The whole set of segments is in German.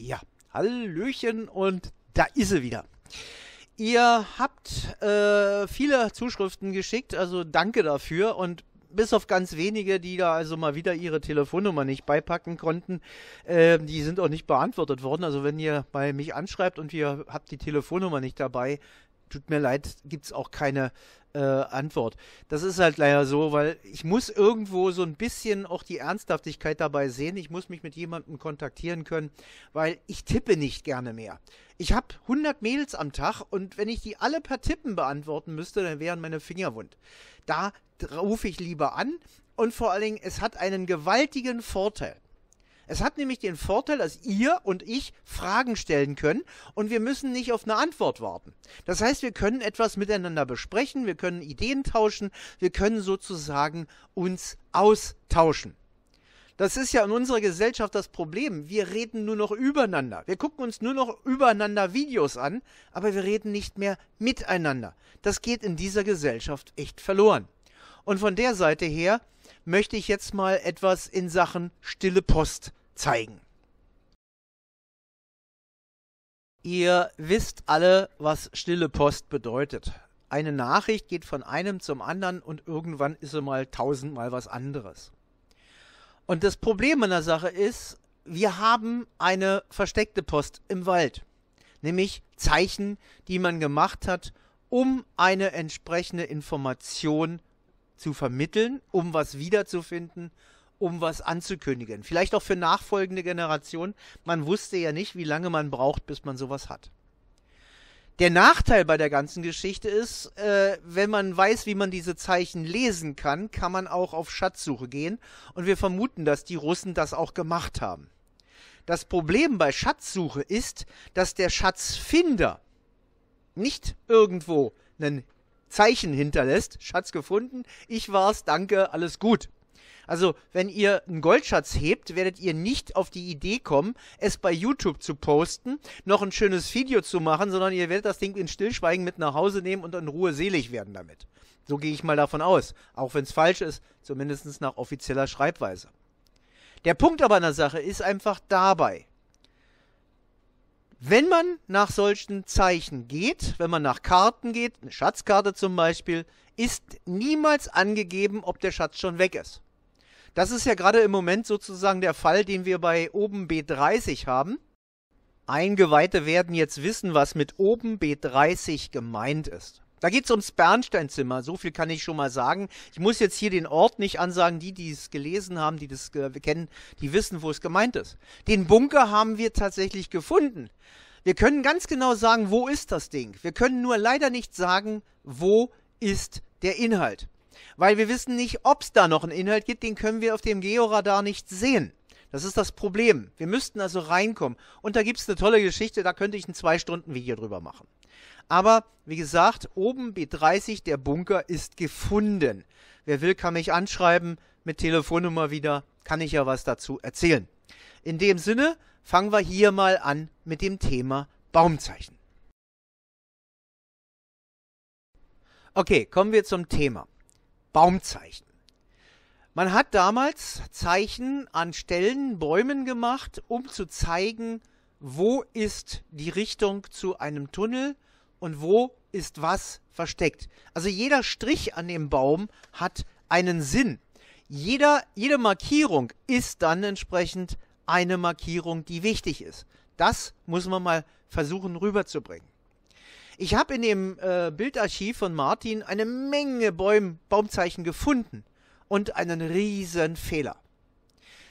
Ja, Hallöchen und da ist sie wieder. Ihr habt äh, viele Zuschriften geschickt, also danke dafür und bis auf ganz wenige, die da also mal wieder ihre Telefonnummer nicht beipacken konnten, äh, die sind auch nicht beantwortet worden. Also wenn ihr bei mich anschreibt und ihr habt die Telefonnummer nicht dabei, tut mir leid, gibt es auch keine äh, Antwort. Das ist halt leider so, weil ich muss irgendwo so ein bisschen auch die Ernsthaftigkeit dabei sehen. Ich muss mich mit jemandem kontaktieren können, weil ich tippe nicht gerne mehr. Ich habe 100 Mails am Tag und wenn ich die alle per Tippen beantworten müsste, dann wären meine Finger wund. Da rufe ich lieber an und vor allen Dingen, es hat einen gewaltigen Vorteil. Es hat nämlich den Vorteil, dass ihr und ich Fragen stellen können und wir müssen nicht auf eine Antwort warten. Das heißt, wir können etwas miteinander besprechen, wir können Ideen tauschen, wir können sozusagen uns austauschen. Das ist ja in unserer Gesellschaft das Problem. Wir reden nur noch übereinander. Wir gucken uns nur noch übereinander Videos an, aber wir reden nicht mehr miteinander. Das geht in dieser Gesellschaft echt verloren. Und von der Seite her möchte ich jetzt mal etwas in Sachen Stille Post zeigen. Ihr wisst alle, was Stille Post bedeutet. Eine Nachricht geht von einem zum anderen und irgendwann ist sie mal tausendmal was anderes. Und das Problem an der Sache ist, wir haben eine versteckte Post im Wald, nämlich Zeichen, die man gemacht hat, um eine entsprechende Information zu vermitteln, um was wiederzufinden, um was anzukündigen. Vielleicht auch für nachfolgende Generationen. Man wusste ja nicht, wie lange man braucht, bis man sowas hat. Der Nachteil bei der ganzen Geschichte ist, äh, wenn man weiß, wie man diese Zeichen lesen kann, kann man auch auf Schatzsuche gehen. Und wir vermuten, dass die Russen das auch gemacht haben. Das Problem bei Schatzsuche ist, dass der Schatzfinder nicht irgendwo einen Zeichen hinterlässt. Schatz gefunden, ich war's, danke, alles gut. Also, wenn ihr einen Goldschatz hebt, werdet ihr nicht auf die Idee kommen, es bei YouTube zu posten, noch ein schönes Video zu machen, sondern ihr werdet das Ding in Stillschweigen mit nach Hause nehmen und in Ruhe selig werden damit. So gehe ich mal davon aus. Auch wenn es falsch ist, zumindest nach offizieller Schreibweise. Der Punkt aber an der Sache ist einfach dabei. Wenn man nach solchen Zeichen geht, wenn man nach Karten geht, eine Schatzkarte zum Beispiel, ist niemals angegeben, ob der Schatz schon weg ist. Das ist ja gerade im Moment sozusagen der Fall, den wir bei oben B30 haben. Eingeweihte werden jetzt wissen, was mit oben B30 gemeint ist. Da geht es ums Bernsteinzimmer, so viel kann ich schon mal sagen. Ich muss jetzt hier den Ort nicht ansagen. Die, die es gelesen haben, die das äh, kennen, die wissen, wo es gemeint ist. Den Bunker haben wir tatsächlich gefunden. Wir können ganz genau sagen, wo ist das Ding. Wir können nur leider nicht sagen, wo ist der Inhalt. Weil wir wissen nicht, ob es da noch einen Inhalt gibt, den können wir auf dem Georadar nicht sehen. Das ist das Problem. Wir müssten also reinkommen. Und da gibt es eine tolle Geschichte, da könnte ich ein Zwei-Stunden-Video drüber machen. Aber wie gesagt, oben B30, der Bunker ist gefunden. Wer will, kann mich anschreiben mit Telefonnummer wieder, kann ich ja was dazu erzählen. In dem Sinne fangen wir hier mal an mit dem Thema Baumzeichen. Okay, kommen wir zum Thema Baumzeichen. Man hat damals Zeichen an Stellen, Bäumen gemacht, um zu zeigen, wo ist die Richtung zu einem Tunnel und wo ist was versteckt. Also jeder Strich an dem Baum hat einen Sinn. Jeder, jede Markierung ist dann entsprechend eine Markierung, die wichtig ist. Das muss man mal versuchen rüberzubringen. Ich habe in dem äh, Bildarchiv von Martin eine Menge Bäum, Baumzeichen gefunden und einen riesen Fehler.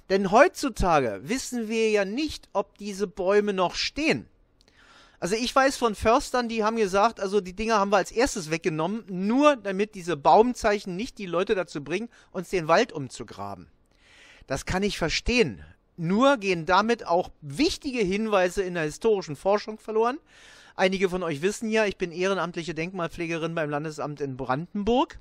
Denn heutzutage wissen wir ja nicht, ob diese Bäume noch stehen. Also ich weiß von Förstern, die haben gesagt, also die Dinger haben wir als erstes weggenommen, nur damit diese Baumzeichen nicht die Leute dazu bringen, uns den Wald umzugraben. Das kann ich verstehen. Nur gehen damit auch wichtige Hinweise in der historischen Forschung verloren. Einige von euch wissen ja, ich bin ehrenamtliche Denkmalpflegerin beim Landesamt in Brandenburg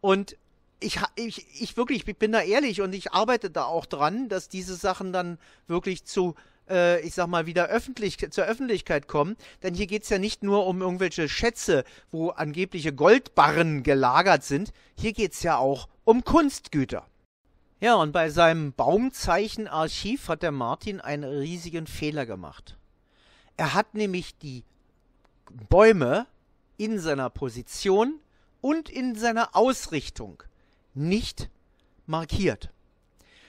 und ich, ich, ich wirklich, ich bin da ehrlich und ich arbeite da auch dran, dass diese Sachen dann wirklich zu äh, ich sag mal, wieder öffentlich, zur Öffentlichkeit kommen. Denn hier geht es ja nicht nur um irgendwelche Schätze, wo angebliche Goldbarren gelagert sind. Hier geht es ja auch um Kunstgüter. Ja, und bei seinem Baumzeichenarchiv hat der Martin einen riesigen Fehler gemacht. Er hat nämlich die Bäume in seiner Position und in seiner Ausrichtung nicht markiert.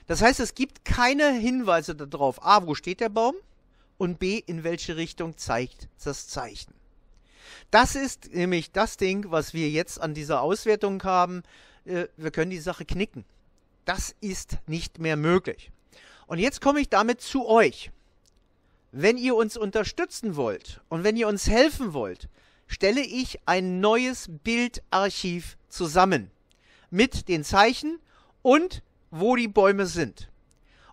Das heißt, es gibt keine Hinweise darauf, a, wo steht der Baum und b, in welche Richtung zeigt das Zeichen. Das ist nämlich das Ding, was wir jetzt an dieser Auswertung haben. Äh, wir können die Sache knicken. Das ist nicht mehr möglich. Und jetzt komme ich damit zu euch. Wenn ihr uns unterstützen wollt und wenn ihr uns helfen wollt, stelle ich ein neues Bildarchiv zusammen mit den Zeichen und wo die Bäume sind.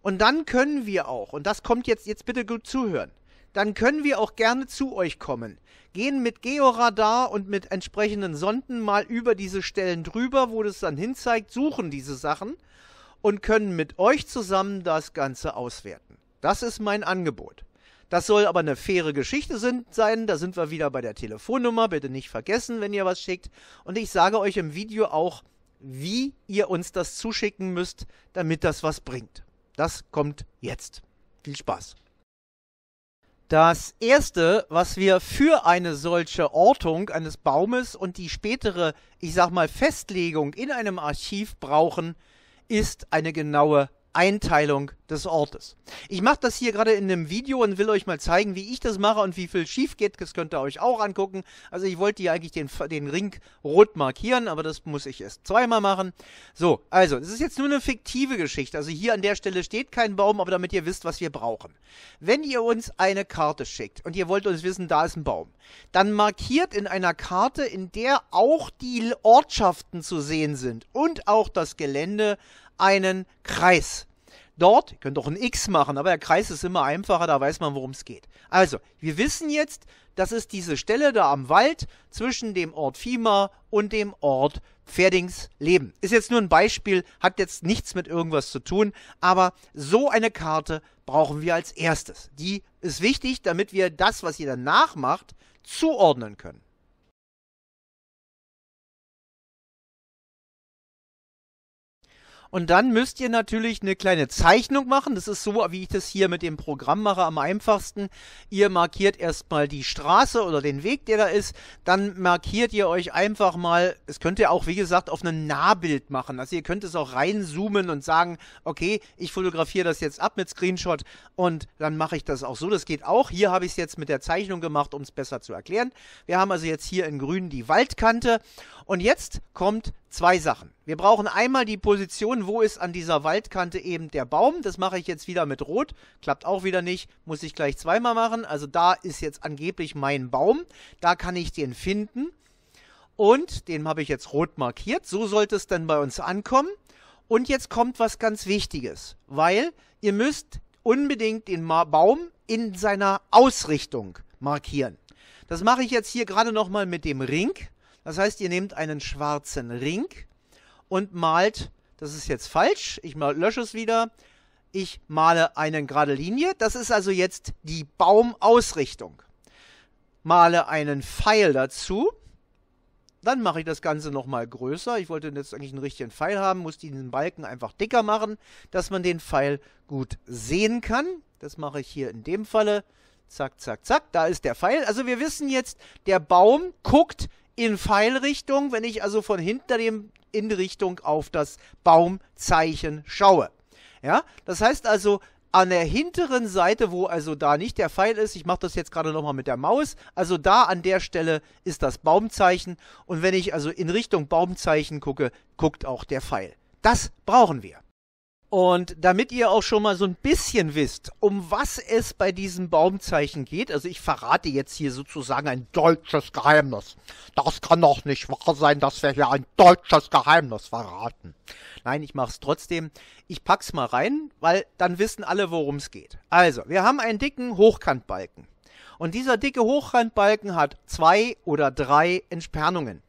Und dann können wir auch, und das kommt jetzt, jetzt bitte gut zuhören, dann können wir auch gerne zu euch kommen. Gehen mit Georadar und mit entsprechenden Sonden mal über diese Stellen drüber, wo das dann hinzeigt, suchen diese Sachen und können mit euch zusammen das Ganze auswerten. Das ist mein Angebot. Das soll aber eine faire Geschichte sein. Da sind wir wieder bei der Telefonnummer. Bitte nicht vergessen, wenn ihr was schickt. Und ich sage euch im Video auch, wie ihr uns das zuschicken müsst, damit das was bringt. Das kommt jetzt. Viel Spaß. Das erste, was wir für eine solche Ortung eines Baumes und die spätere, ich sag mal, Festlegung in einem Archiv brauchen, ist eine genaue Einteilung des Ortes. Ich mache das hier gerade in einem Video und will euch mal zeigen, wie ich das mache und wie viel schief geht. Das könnt ihr euch auch angucken. Also ich wollte hier eigentlich den, den Ring rot markieren, aber das muss ich erst zweimal machen. So, also, es ist jetzt nur eine fiktive Geschichte. Also hier an der Stelle steht kein Baum, aber damit ihr wisst, was wir brauchen. Wenn ihr uns eine Karte schickt und ihr wollt uns wissen, da ist ein Baum, dann markiert in einer Karte, in der auch die Ortschaften zu sehen sind und auch das Gelände, einen Kreis. Dort, ihr könnt auch ein X machen, aber der Kreis ist immer einfacher, da weiß man, worum es geht. Also, wir wissen jetzt, das ist diese Stelle da am Wald zwischen dem Ort Fiemer und dem Ort Pferdingsleben. Ist jetzt nur ein Beispiel, hat jetzt nichts mit irgendwas zu tun, aber so eine Karte brauchen wir als erstes. Die ist wichtig, damit wir das, was ihr danach macht, zuordnen können. Und dann müsst ihr natürlich eine kleine Zeichnung machen. Das ist so, wie ich das hier mit dem Programm mache, am einfachsten. Ihr markiert erstmal die Straße oder den Weg, der da ist. Dann markiert ihr euch einfach mal, es könnt ihr auch, wie gesagt, auf ein Nahbild machen. Also ihr könnt es auch reinzoomen und sagen, okay, ich fotografiere das jetzt ab mit Screenshot und dann mache ich das auch so. Das geht auch. Hier habe ich es jetzt mit der Zeichnung gemacht, um es besser zu erklären. Wir haben also jetzt hier in grün die Waldkante. Und jetzt kommt zwei Sachen. Wir brauchen einmal die Position, wo ist an dieser Waldkante eben der Baum. Das mache ich jetzt wieder mit Rot. Klappt auch wieder nicht. Muss ich gleich zweimal machen. Also da ist jetzt angeblich mein Baum. Da kann ich den finden. Und den habe ich jetzt rot markiert. So sollte es dann bei uns ankommen. Und jetzt kommt was ganz Wichtiges, weil ihr müsst unbedingt den Baum in seiner Ausrichtung markieren. Das mache ich jetzt hier gerade nochmal mit dem Ring. Das heißt, ihr nehmt einen schwarzen Ring und malt, das ist jetzt falsch, ich lösche es wieder, ich male eine gerade Linie, das ist also jetzt die Baumausrichtung. Male einen Pfeil dazu, dann mache ich das Ganze nochmal größer. Ich wollte jetzt eigentlich einen richtigen Pfeil haben, muss diesen Balken einfach dicker machen, dass man den Pfeil gut sehen kann. Das mache ich hier in dem Falle. Zack, zack, zack, da ist der Pfeil. Also wir wissen jetzt, der Baum guckt in Pfeilrichtung, wenn ich also von hinter dem in Richtung auf das Baumzeichen schaue. Ja, das heißt also, an der hinteren Seite, wo also da nicht der Pfeil ist, ich mache das jetzt gerade nochmal mit der Maus, also da an der Stelle ist das Baumzeichen und wenn ich also in Richtung Baumzeichen gucke, guckt auch der Pfeil. Das brauchen wir. Und damit ihr auch schon mal so ein bisschen wisst, um was es bei diesem Baumzeichen geht, also ich verrate jetzt hier sozusagen ein deutsches Geheimnis. Das kann doch nicht wahr sein, dass wir hier ein deutsches Geheimnis verraten. Nein, ich mach's trotzdem. Ich pack's mal rein, weil dann wissen alle, worum es geht. Also, wir haben einen dicken Hochkantbalken. Und dieser dicke Hochkantbalken hat zwei oder drei Entspernungen.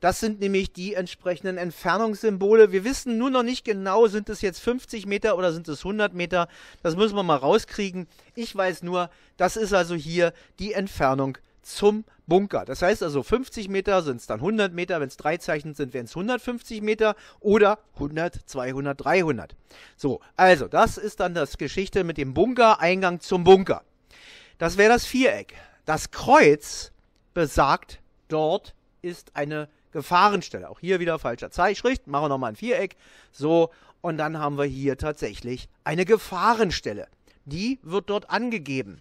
Das sind nämlich die entsprechenden Entfernungssymbole. Wir wissen nur noch nicht genau, sind es jetzt 50 Meter oder sind es 100 Meter. Das müssen wir mal rauskriegen. Ich weiß nur, das ist also hier die Entfernung zum Bunker. Das heißt also 50 Meter sind es dann 100 Meter, wenn es drei Zeichen sind, wären es 150 Meter oder 100, 200, 300. So, also das ist dann das Geschichte mit dem Bunker, Eingang zum Bunker. Das wäre das Viereck. Das Kreuz besagt, dort ist eine Gefahrenstelle. Auch hier wieder falscher Zeitschrift. Machen wir nochmal ein Viereck. So, und dann haben wir hier tatsächlich eine Gefahrenstelle. Die wird dort angegeben.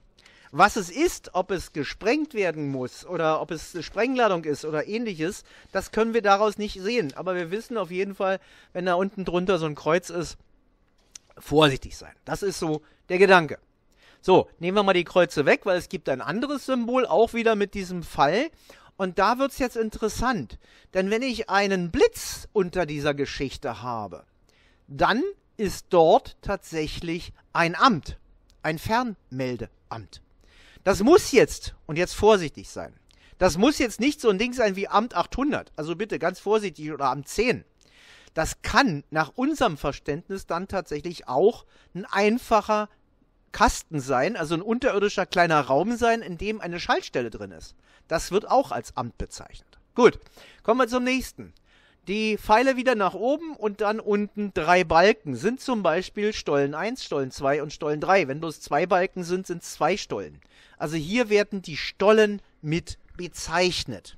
Was es ist, ob es gesprengt werden muss oder ob es eine Sprengladung ist oder ähnliches, das können wir daraus nicht sehen. Aber wir wissen auf jeden Fall, wenn da unten drunter so ein Kreuz ist, vorsichtig sein. Das ist so der Gedanke. So, nehmen wir mal die Kreuze weg, weil es gibt ein anderes Symbol, auch wieder mit diesem Fall. Und da wird es jetzt interessant, denn wenn ich einen Blitz unter dieser Geschichte habe, dann ist dort tatsächlich ein Amt, ein Fernmeldeamt. Das muss jetzt, und jetzt vorsichtig sein, das muss jetzt nicht so ein Ding sein wie Amt 800, also bitte ganz vorsichtig, oder Amt 10. Das kann nach unserem Verständnis dann tatsächlich auch ein einfacher Kasten sein, also ein unterirdischer kleiner Raum sein, in dem eine Schaltstelle drin ist. Das wird auch als Amt bezeichnet. Gut, kommen wir zum nächsten. Die Pfeile wieder nach oben und dann unten drei Balken sind zum Beispiel Stollen 1, Stollen 2 und Stollen 3. Wenn bloß zwei Balken sind, sind es zwei Stollen. Also hier werden die Stollen mit bezeichnet.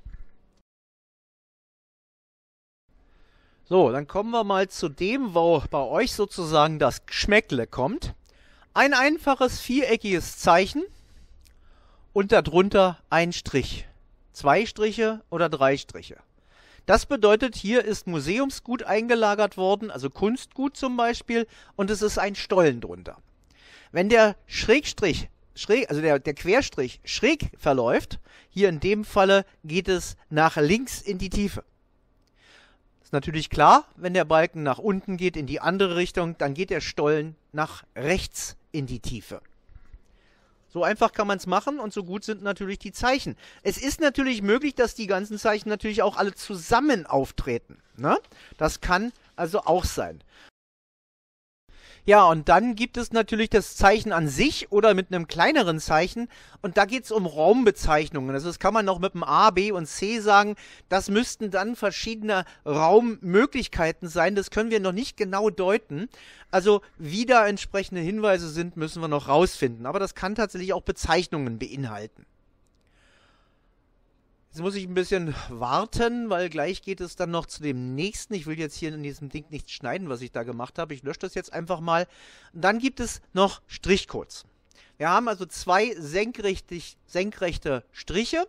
So, dann kommen wir mal zu dem, wo bei euch sozusagen das Geschmäckle kommt ein einfaches viereckiges Zeichen und darunter ein Strich. Zwei Striche oder drei Striche. Das bedeutet, hier ist Museumsgut eingelagert worden, also Kunstgut zum Beispiel, und es ist ein Stollen drunter. Wenn der Schrägstrich, schräg, also der, der Querstrich schräg verläuft, hier in dem Falle geht es nach links in die Tiefe Ist natürlich klar, wenn der Balken nach unten geht in die andere Richtung, dann geht der Stollen nach rechts in die Tiefe. So einfach kann man es machen und so gut sind natürlich die Zeichen. Es ist natürlich möglich, dass die ganzen Zeichen natürlich auch alle zusammen auftreten. Ne? Das kann also auch sein. Ja, und dann gibt es natürlich das Zeichen an sich oder mit einem kleineren Zeichen. Und da geht es um Raumbezeichnungen. Also das kann man noch mit dem A, B und C sagen. Das müssten dann verschiedene Raummöglichkeiten sein. Das können wir noch nicht genau deuten. Also wie da entsprechende Hinweise sind, müssen wir noch rausfinden. Aber das kann tatsächlich auch Bezeichnungen beinhalten. Jetzt muss ich ein bisschen warten, weil gleich geht es dann noch zu dem nächsten. Ich will jetzt hier in diesem Ding nichts schneiden, was ich da gemacht habe. Ich lösche das jetzt einfach mal. dann gibt es noch Strichcodes. Wir haben also zwei senkrechte Striche,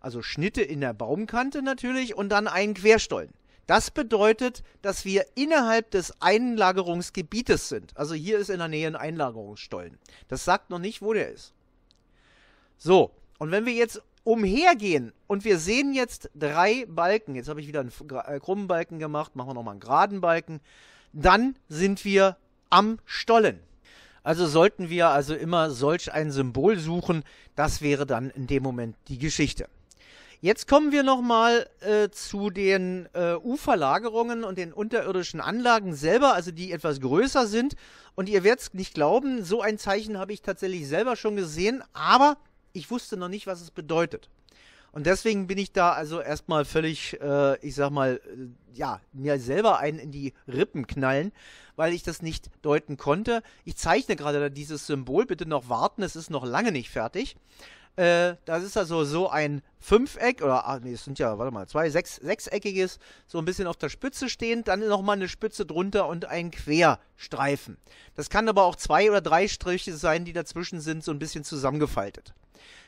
also Schnitte in der Baumkante natürlich und dann einen Querstollen. Das bedeutet, dass wir innerhalb des Einlagerungsgebietes sind. Also hier ist in der Nähe ein Einlagerungsstollen. Das sagt noch nicht, wo der ist. So, und wenn wir jetzt umhergehen und wir sehen jetzt drei Balken. Jetzt habe ich wieder einen äh, krummen Balken gemacht, machen wir nochmal einen geraden Balken. Dann sind wir am Stollen. Also sollten wir also immer solch ein Symbol suchen. Das wäre dann in dem Moment die Geschichte. Jetzt kommen wir nochmal äh, zu den äh, u und den unterirdischen Anlagen selber, also die etwas größer sind. Und ihr werdet es nicht glauben, so ein Zeichen habe ich tatsächlich selber schon gesehen, aber ich wusste noch nicht, was es bedeutet. Und deswegen bin ich da also erstmal völlig, äh, ich sag mal, äh, ja, mir selber einen in die Rippen knallen, weil ich das nicht deuten konnte. Ich zeichne gerade dieses Symbol, bitte noch warten, es ist noch lange nicht fertig. Äh, das ist also so ein Fünfeck, oder, ach nee, es sind ja, warte mal, zwei, sechs, sechseckiges, so ein bisschen auf der Spitze stehend, dann nochmal eine Spitze drunter und ein Querstreifen. Das kann aber auch zwei oder drei Striche sein, die dazwischen sind, so ein bisschen zusammengefaltet.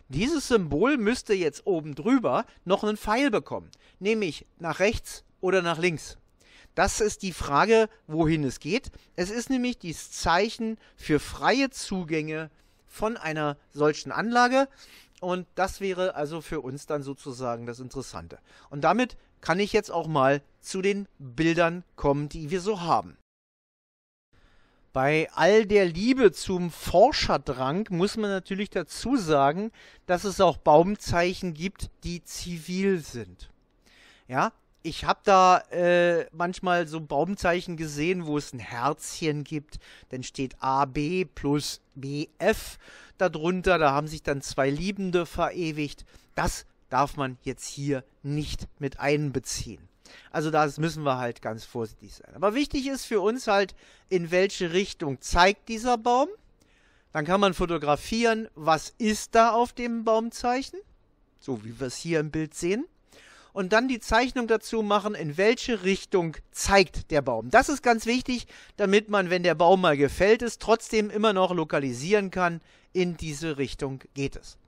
Dieses Symbol müsste jetzt oben drüber noch einen Pfeil bekommen, nämlich nach rechts oder nach links. Das ist die Frage, wohin es geht. Es ist nämlich das Zeichen für freie Zugänge von einer solchen Anlage. Und das wäre also für uns dann sozusagen das Interessante. Und damit kann ich jetzt auch mal zu den Bildern kommen, die wir so haben. Bei all der Liebe zum Forscherdrang muss man natürlich dazu sagen, dass es auch Baumzeichen gibt, die zivil sind. Ja, ich habe da äh, manchmal so Baumzeichen gesehen, wo es ein Herzchen gibt. Dann steht AB plus BF darunter. Da haben sich dann zwei Liebende verewigt. Das darf man jetzt hier nicht mit einbeziehen. Also das müssen wir halt ganz vorsichtig sein. Aber wichtig ist für uns halt, in welche Richtung zeigt dieser Baum. Dann kann man fotografieren, was ist da auf dem Baumzeichen. So wie wir es hier im Bild sehen und dann die Zeichnung dazu machen, in welche Richtung zeigt der Baum. Das ist ganz wichtig, damit man, wenn der Baum mal gefällt ist, trotzdem immer noch lokalisieren kann, in diese Richtung geht es.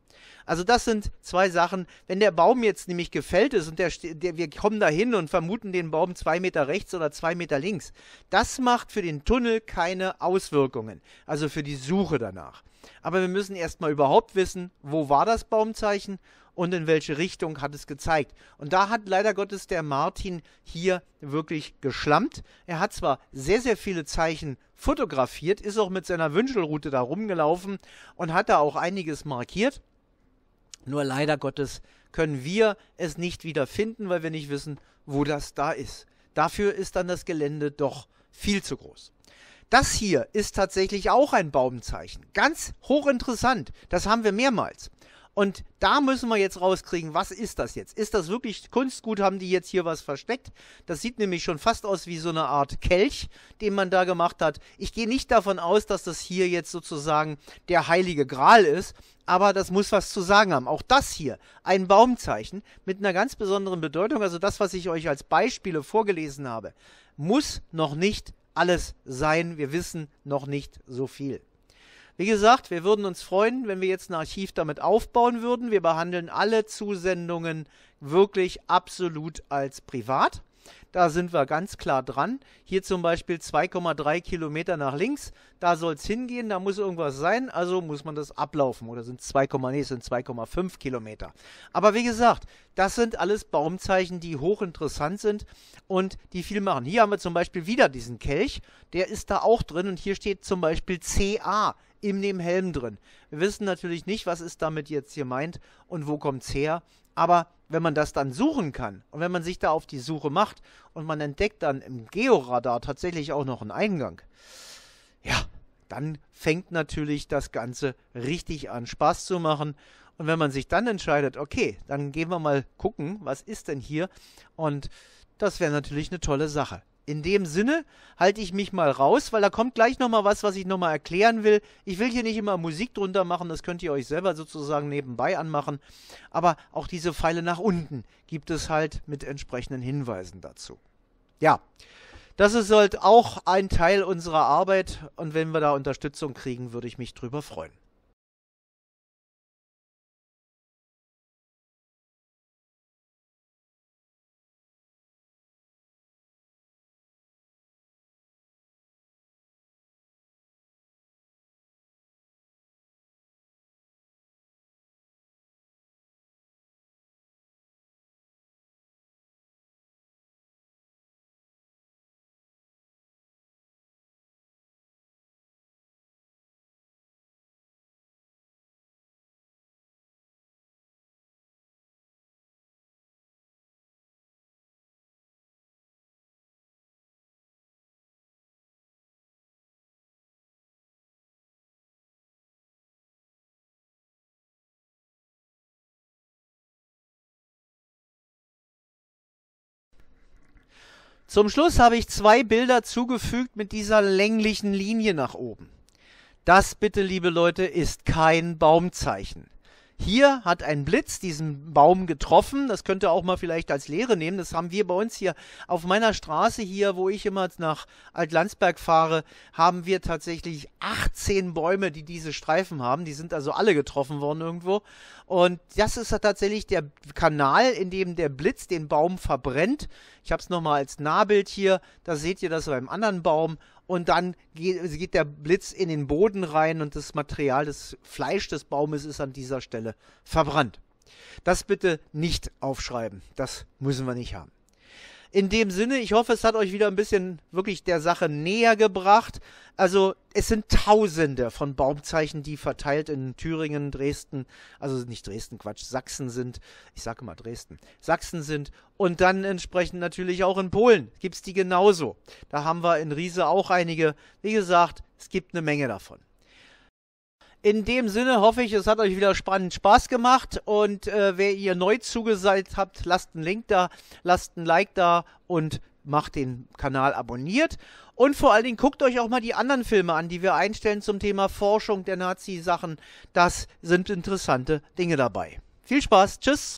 Also das sind zwei Sachen. Wenn der Baum jetzt nämlich gefällt ist und der, der, wir kommen da hin und vermuten den Baum zwei Meter rechts oder zwei Meter links, das macht für den Tunnel keine Auswirkungen. Also für die Suche danach. Aber wir müssen erstmal überhaupt wissen, wo war das Baumzeichen und in welche Richtung hat es gezeigt. Und da hat leider Gottes der Martin hier wirklich geschlampt. Er hat zwar sehr, sehr viele Zeichen fotografiert, ist auch mit seiner Wünschelrute da rumgelaufen und hat da auch einiges markiert. Nur leider Gottes können wir es nicht wieder finden, weil wir nicht wissen, wo das da ist. Dafür ist dann das Gelände doch viel zu groß. Das hier ist tatsächlich auch ein Baumzeichen. Ganz hochinteressant. Das haben wir mehrmals. Und da müssen wir jetzt rauskriegen, was ist das jetzt? Ist das wirklich Kunstgut? Haben die jetzt hier was versteckt? Das sieht nämlich schon fast aus wie so eine Art Kelch, den man da gemacht hat. Ich gehe nicht davon aus, dass das hier jetzt sozusagen der heilige Gral ist, aber das muss was zu sagen haben. Auch das hier, ein Baumzeichen mit einer ganz besonderen Bedeutung, also das, was ich euch als Beispiele vorgelesen habe, muss noch nicht alles sein. Wir wissen noch nicht so viel. Wie gesagt, wir würden uns freuen, wenn wir jetzt ein Archiv damit aufbauen würden. Wir behandeln alle Zusendungen wirklich absolut als privat. Da sind wir ganz klar dran. Hier zum Beispiel 2,3 Kilometer nach links. Da soll es hingehen, da muss irgendwas sein, also muss man das ablaufen. Oder sind es 2,5 Kilometer. Aber wie gesagt, das sind alles Baumzeichen, die hochinteressant sind und die viel machen. Hier haben wir zum Beispiel wieder diesen Kelch. Der ist da auch drin und hier steht zum Beispiel CA in dem Helm drin. Wir wissen natürlich nicht, was ist damit jetzt hier meint und wo kommt's her, aber wenn man das dann suchen kann und wenn man sich da auf die Suche macht und man entdeckt dann im Georadar tatsächlich auch noch einen Eingang, ja, dann fängt natürlich das Ganze richtig an Spaß zu machen. Und wenn man sich dann entscheidet, okay, dann gehen wir mal gucken, was ist denn hier? Und das wäre natürlich eine tolle Sache in dem Sinne halte ich mich mal raus, weil da kommt gleich nochmal was, was ich nochmal erklären will. Ich will hier nicht immer Musik drunter machen, das könnt ihr euch selber sozusagen nebenbei anmachen. Aber auch diese Pfeile nach unten gibt es halt mit entsprechenden Hinweisen dazu. Ja, das ist halt auch ein Teil unserer Arbeit und wenn wir da Unterstützung kriegen, würde ich mich drüber freuen. Zum Schluss habe ich zwei Bilder zugefügt mit dieser länglichen Linie nach oben. Das bitte, liebe Leute, ist kein Baumzeichen. Hier hat ein Blitz diesen Baum getroffen. Das könnt ihr auch mal vielleicht als Lehre nehmen. Das haben wir bei uns hier auf meiner Straße hier, wo ich immer nach Altlandsberg fahre, haben wir tatsächlich 18 Bäume, die diese Streifen haben. Die sind also alle getroffen worden irgendwo. Und das ist tatsächlich der Kanal, in dem der Blitz den Baum verbrennt. Ich habe es nochmal als Nahbild hier. Da seht ihr das beim anderen Baum und dann geht, geht, der Blitz in den Boden rein und das Material, das Fleisch des Baumes ist an dieser Stelle verbrannt. Das bitte nicht aufschreiben, das müssen wir nicht haben in dem Sinne, ich hoffe, es hat euch wieder ein bisschen wirklich der Sache näher gebracht. Also es sind Tausende von Baumzeichen, die verteilt in Thüringen, Dresden, also nicht Dresden, Quatsch, Sachsen sind, ich sage mal Dresden, Sachsen sind und dann entsprechend natürlich auch in Polen gibt es die genauso. Da haben wir in Riese auch einige. Wie gesagt, es gibt eine Menge davon. In dem Sinne hoffe ich, es hat euch wieder spannend Spaß gemacht und äh, wer ihr neu zugesagt habt, lasst einen Link da, lasst einen Like da und macht den Kanal abonniert. Und vor allen Dingen guckt euch auch mal die anderen Filme an, die wir einstellen zum Thema Forschung der Nazi-Sachen. Das sind interessante Dinge dabei. Viel Spaß, tschüss!